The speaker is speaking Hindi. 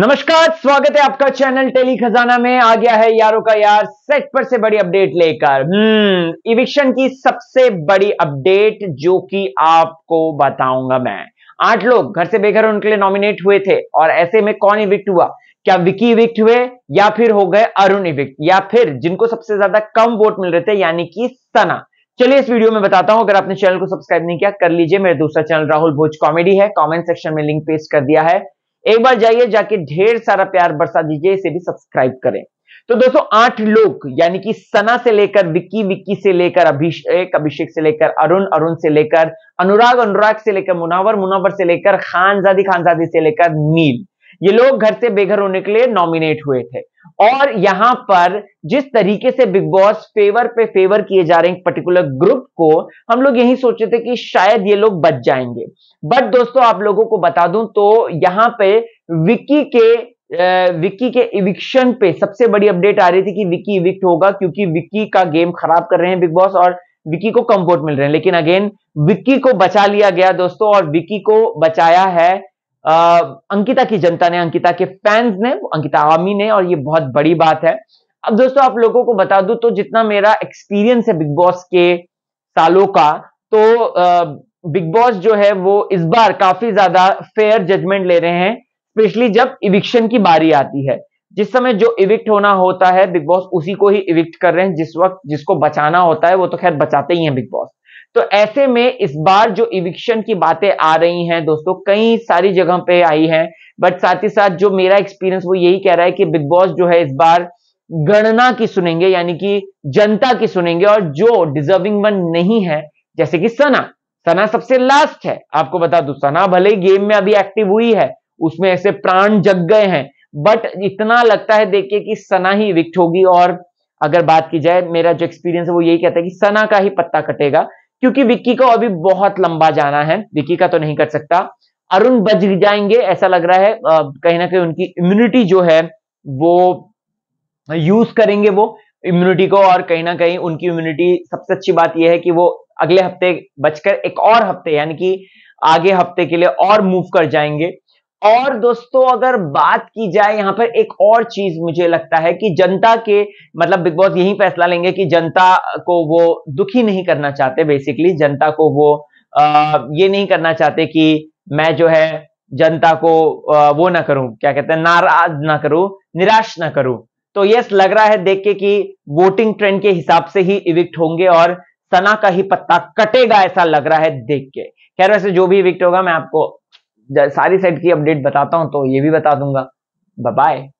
नमस्कार स्वागत है आपका चैनल टेली खजाना में आ गया है यारों का यार सेट पर से बड़ी अपडेट लेकर हम्म इविक्शन की सबसे बड़ी अपडेट जो कि आपको बताऊंगा मैं आठ लोग घर से बेघर उनके लिए नॉमिनेट हुए थे और ऐसे में कौन इविक्ट हुआ क्या विकी इविक्ट हुए या फिर हो गए अरुण इविक्ट या फिर जिनको सबसे ज्यादा कम वोट मिल रहे थे यानी कि सना चलिए इस वीडियो में बताता हूं अगर आपने चैनल को सब्सक्राइब नहीं किया कर लीजिए मेरा दूसरा चैनल राहुल भोज कॉमेडी है कमेंट सेक्शन में लिंक पेस्ट कर दिया है एक बार जाइए जाके ढेर सारा प्यार बरसा दीजिए इसे भी सब्सक्राइब करें तो दोस्तों आठ लोग यानी कि सना से लेकर विक्की विक्की से लेकर अभिषेक अभिषेक से लेकर अरुण अरुण से लेकर अनुराग अनुराग से लेकर मुनावर मुनावर से लेकर खानजादी खानजादी से लेकर नील ये लोग घर से बेघर होने के लिए नॉमिनेट हुए थे और यहां पर जिस तरीके से बिग बॉस फेवर पे फेवर किए जा रहे हैं पर्टिकुलर ग्रुप को हम लोग यही सोचे थे कि शायद ये लोग बच जाएंगे बट दोस्तों आप लोगों को बता दूं तो यहां पे विक्की के विक्की के इविक्शन पे सबसे बड़ी अपडेट आ रही थी कि विक्की इविक्ट होगा क्योंकि विक्की का गेम खराब कर रहे हैं बिग बॉस और विकी को कम वोट मिल रहे हैं लेकिन अगेन विक्की को बचा लिया गया दोस्तों और विक्की को बचाया है आ, अंकिता की जनता ने अंकिता के फैंस ने अंकिता आमी ने और ये बहुत बड़ी बात है अब दोस्तों आप लोगों को बता दूं तो जितना मेरा एक्सपीरियंस है बिग बॉस के सालों का तो बिग बॉस जो है वो इस बार काफी ज्यादा फेयर जजमेंट ले रहे हैं स्पेशली जब इविक्शन की बारी आती है जिस समय जो इविक्ट होना होता है बिग बॉस उसी को ही इविक्ट कर रहे हैं जिस वक्त जिसको बचाना होता है वो तो खैर बचाते ही हैं बिग बॉस तो ऐसे में इस बार जो इविक्शन की बातें आ रही हैं दोस्तों कई सारी जगह पे आई हैं बट साथ ही साथ जो मेरा एक्सपीरियंस वो यही कह रहा है कि बिग बॉस जो है इस बार गणना की सुनेंगे यानी कि जनता की सुनेंगे और जो डिजर्विंग वन नहीं है जैसे कि सना सना सबसे लास्ट है आपको बता दू सना भले गेम में अभी एक्टिव हुई है उसमें ऐसे प्राण जग गए हैं बट इतना लगता है देखिए कि सना ही विक्ट होगी और अगर बात की जाए मेरा जो एक्सपीरियंस है वो यही कहता है कि सना का ही पत्ता कटेगा क्योंकि विक्की को अभी बहुत लंबा जाना है विक्की का तो नहीं कर सकता अरुण बज जाएंगे ऐसा लग रहा है कहीं ना कहीं उनकी इम्यूनिटी जो है वो यूज करेंगे वो इम्यूनिटी को और कहीं ना कहीं उनकी इम्यूनिटी सबसे अच्छी बात यह है कि वो अगले हफ्ते बचकर एक और हफ्ते यानी कि आगे हफ्ते के लिए और मूव कर जाएंगे और दोस्तों अगर बात की जाए यहां पर एक और चीज मुझे लगता है कि जनता के मतलब बिग बॉस यही फैसला लेंगे कि जनता को वो दुखी नहीं करना चाहते बेसिकली जनता को वो आ, ये नहीं करना चाहते कि मैं जो है जनता को वो ना करूं क्या कहते हैं नाराज ना करूं निराश ना करूं तो यस लग रहा है देख के कि वोटिंग ट्रेंड के हिसाब से ही इविक्ट होंगे और सना का ही पत्ता कटेगा ऐसा लग रहा है देख के खैर वैसे जो भी इविक्ट होगा मैं आपको सारी सेट की अपडेट बताता हूँ तो ये भी बता दूंगा बाय